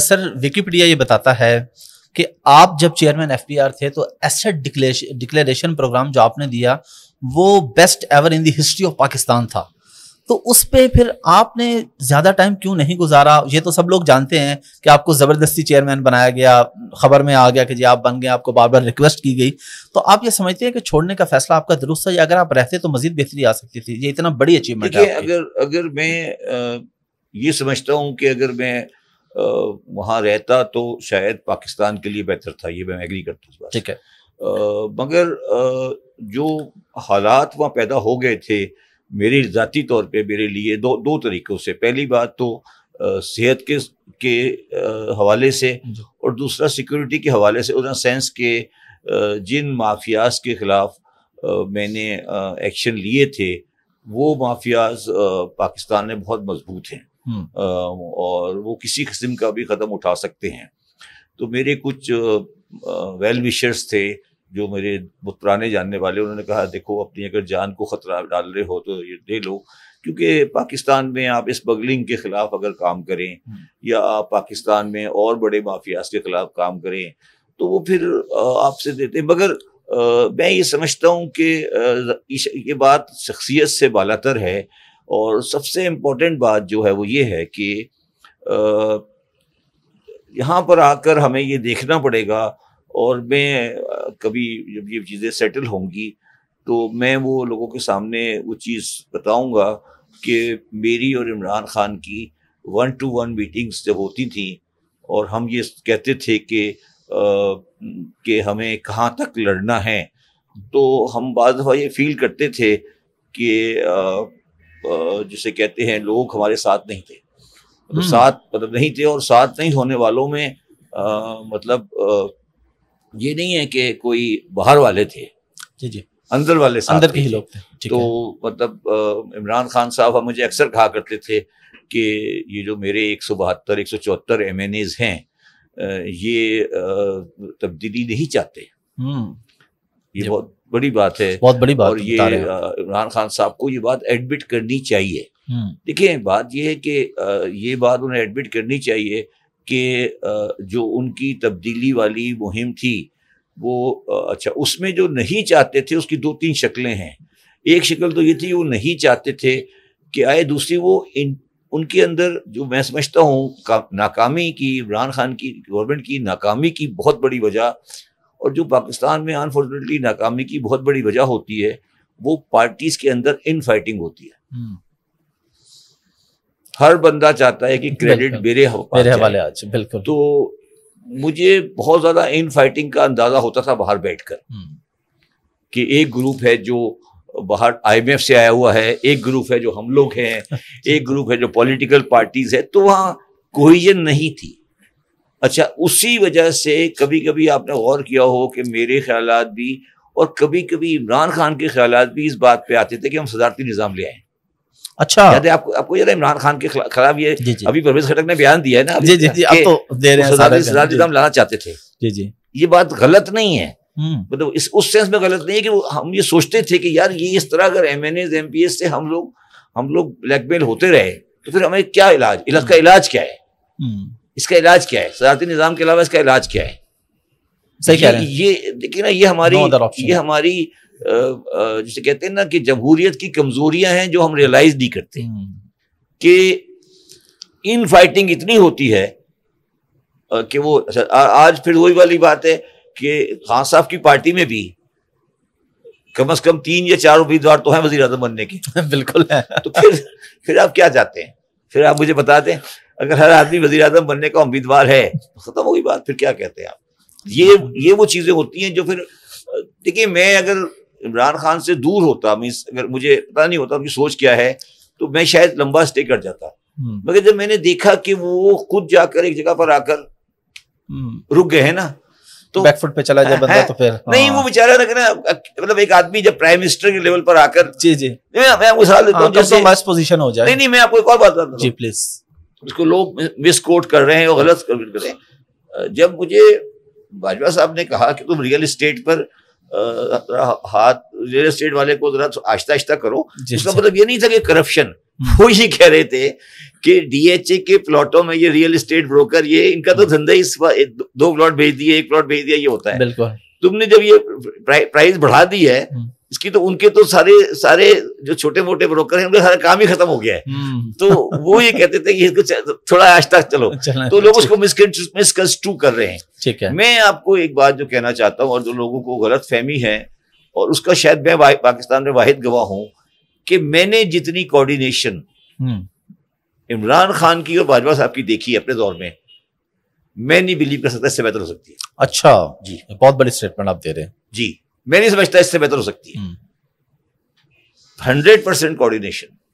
Sir Wikipedia ये बताता है कि आप जब चेयरमैन एफ थे तो एसेट डिक्लेरेशन प्रोग्राम जो आपने दिया वो बेस्ट एवर इन दिस्ट्री हिस्ट्री ऑफ पाकिस्तान था तो उस पर फिर आपने ज़्यादा टाइम क्यों नहीं गुजारा ये तो सब लोग जानते हैं कि आपको ज़बरदस्ती चेयरमैन बनाया गया खबर में आ गया कि जी आप बन गए आपको बार बार रिक्वेस्ट की गई तो आप ये समझते हैं कि छोड़ने का फैसला आपका दुरुस्त है या अगर आप रहते तो मजीद बेहतरी आ सकती थी ये इतना बड़ी अचीवमेंट है अगर अगर मैं ये समझता हूँ कि अगर मैं वहाँ रहता तो शायद पाकिस्तान के लिए बेहतर था ये मैं एग्री करता इस बात ठीक है मगर जो हालात वहाँ पैदा हो गए थे मेरे ज़ाती तौर पे मेरे लिए दो दो तरीक़ों से पहली बात तो सेहत के के हवाले से और दूसरा सिक्योरिटी के हवाले से उधर सेंस के जिन माफियाज के ख़िलाफ़ मैंने एक्शन लिए थे वो माफियाज पाकिस्तान में बहुत मजबूत हैं हम्म। और वो किसी किस्म का भी कदम उठा सकते हैं तो मेरे कुछ वेल विशर्स थे जो मेरे बहुत पुराने जानने वाले उन्होंने कहा देखो अपनी अगर जान को खतरा डाल रहे हो तो ये दे लो क्योंकि पाकिस्तान में आप इस बगलिंग के खिलाफ अगर काम करें हम्म। या आप पाकिस्तान में और बड़े माफियाज के खिलाफ काम करें तो वो फिर आपसे देते मगर मैं ये समझता हूँ कि ये बात शख्सियत से बालातर है और सबसे इम्पोर्टेंट बात जो है वो ये है कि यहाँ पर आकर हमें ये देखना पड़ेगा और मैं कभी जब ये चीज़ें सेटल होंगी तो मैं वो लोगों के सामने वो चीज़ बताऊंगा कि मेरी और इमरान खान की वन टू वन मीटिंग्स जब होती थी और हम ये कहते थे कि कि हमें कहाँ तक लड़ना है तो हम बाद दफ़ा ये फील करते थे कि जिसे कहते हैं लोग हमारे साथ नहीं थे मतलब तो साथ मतलब नहीं थे और साथ नहीं होने वालों में आ, मतलब आ, ये नहीं है कि कोई बाहर वाले थे जी जी अंदर वाले साथ अंदर के ही लोग थे तो मतलब इमरान खान साहब हम मुझे अक्सर कहा करते थे कि ये जो मेरे एक सौ बहत्तर एक सौ चौहत्तर एम एन एज हैं ये तब्दीली नहीं चाहते हम्म। ये बहुत बड़ी बात है बहुत बड़ी बात और ये इमरान खान साहब को ये बात एडमिट करनी चाहिए हम्म। देखिए बात यह है कि ये बात उन्हें एडमिट करनी चाहिए कि जो उनकी तब्दीली वाली मुहिम थी वो अच्छा उसमें जो नहीं चाहते थे उसकी दो तीन शक्लें हैं एक शक्ल तो ये थी वो नहीं चाहते थे कि आए दूसरी वो इन उनके अंदर जो मैं समझता हूँ नाकामी की इमरान खान की गवर्नमेंट की नाकामी की बहुत बड़ी वजह और जो पाकिस्तान में अनफॉर्चुनेटली नाकामी की बहुत बड़ी वजह होती है वो पार्टीज के अंदर इन फाइटिंग होती है हम्म। हर बंदा चाहता है कि क्रेडिट मेरे हवाले आज बिल्कुल तो मुझे बहुत ज्यादा इन फाइटिंग का अंदाजा होता था बाहर बैठकर हम्म। कि एक ग्रुप है जो बाहर आईएमएफ से आया हुआ है एक ग्रुप है जो हम लोग हैं एक ग्रुप है जो पॉलिटिकल पार्टीज है तो वहां कोहिजन नहीं थी अच्छा उसी वजह से कभी कभी आपने गौर किया हो कि मेरे ख्याल भी और कभी कभी इमरान खान के ख्याल भी इस बात पे आते थे कि हम सदारती निज़ाम ले आए अच्छा याद है आपको आपको याद है इमरान खान के खिलाफ ये अभी परवेज खटक ने बयान दिया है ना जी जी जी तो दे रहे हैं सदारती निज़ाम लाना चाहते थे जी जी ये बात गलत नहीं है हम्म। मतलब इस उस सेंस में गलत नहीं है कि वो हम ये सोचते थे कि यार ये इस तरह अगर M N as M P S से हम लोग हम लोग ब्लैकमेल होते रहे तो फिर हमें क्या इलाज इलाज का हम्म। इलाज क्या है हम्म। इसका इलाज क्या है सदारती निज़ाम के अलावा इसका इलाज क्या है सही कह रहे हैं ये देखिए ना ये हमारी no ये हमारी जिसे कहते हैं ना कि जमहूरियत की कमजोरियां हैं जो हम रियलाइज नहीं करते hmm. कि इन फाइटिंग इतनी होती है कि वो अच्छा, आज फिर वही वाली बात है कि खान साहब की पार्टी में भी कम अज कम तीन या चार उम्मीदवार तो हैं वजीर बनने के बिल्कुल है तो फिर फिर आप क्या चाहते हैं फिर आप मुझे बता दें अगर हर आदमी वजी अजम बनने का उम्मीदवार है तो खत्म होगी बात फिर क्या कहते हैं आप ये ये वो चीज़ें होती हैं जो फिर देखिए मैं अगर इमरान खान से दूर होता मीन्स अगर मुझे पता नहीं होता उनकी सोच क्या है तो मैं शायद लंबा स्टे कर जाता हम्म। मगर जब मैंने देखा कि वो खुद जाकर एक जगह पर आकर हम्म। रुक गए हैं ना तो बैकफुट पे चला जाए बंदा तो फिर नहीं हाँ। वो बेचारा ना मतलब एक आदमी जब प्राइम मिनिस्टर के लेवल पर आकर जी जी मैं आपको सवाल देता हाँ, हूँ तो तो नहीं नहीं मैं आपको एक और बात जी प्लीज उसको लोग मिसकोट कर रहे हैं और गलत कर रहे हैं जब मुझे बाजवा साहब ने कहा कि तुम रियल इस्टेट पर हाथ रियल इस्टेट वाले को जरा आहिस्ता आहिस्ता करो इसका मतलब ये नहीं था कि करप्शन वो ही कह रहे थे कि डीएचए के प्लॉटों में ये रियल इस्टेट ब्रोकर ये इनका तो धंधा बार दो प्लॉट भेज दिए एक प्लॉट भेज दिया ये होता है बिल्कुल तुमने जब ये प्राइस बढ़ा दी है हम्म। इसकी तो उनके तो सारे सारे जो छोटे मोटे ब्रोकर हैं उनका सारा काम ही खत्म हो गया है हम्म। तो वो ये कहते थे कि इसको थोड़ा आज तक चलो तो लोग तो उसको मिसकंस्ट्रू कर रहे हैं ठीक है मैं आपको एक बात जो कहना चाहता हूँ और जो लोगों को गलत फहमी है और उसका शायद मैं पाकिस्तान में वाहिद गवाह हूँ कि मैंने जितनी कोऑर्डिनेशन हम्म। इमरान खान की और भाजपा साहब की देखी अपने दौर में मैं नहीं बिलीव कर सकता इससे बेहतर हो सकती है अच्छा जी बहुत बड़ी स्टेटमेंट आप दे रहे हैं जी मैं नहीं समझता इससे बेहतर हो सकती है हंड्रेड परसेंट कोऑर्डिनेशन